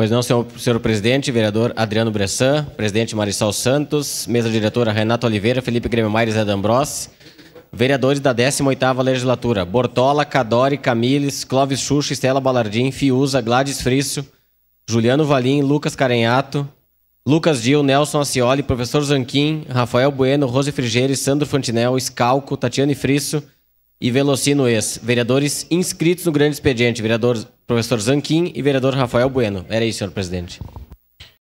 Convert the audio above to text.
Pois não, senhor, senhor presidente, vereador Adriano Bressan, presidente Marisol Santos, mesa diretora Renata Oliveira, Felipe Grêmio e Edambrós vereadores da 18ª Legislatura, Bortola, Cadori, Camilles, Clóvis Xuxa, Estela Balardim, Fiuza, Gladys Frisso, Juliano Valim, Lucas Carenhato, Lucas Dil, Nelson Acioli, Professor Zanquim, Rafael Bueno, Rose Frigeri, Sandro Fantinel, Escalco, Tatiane Frisso, e Velocino ex, vereadores inscritos no grande expediente, vereador professor Zanquim e vereador Rafael Bueno. Era isso, senhor presidente.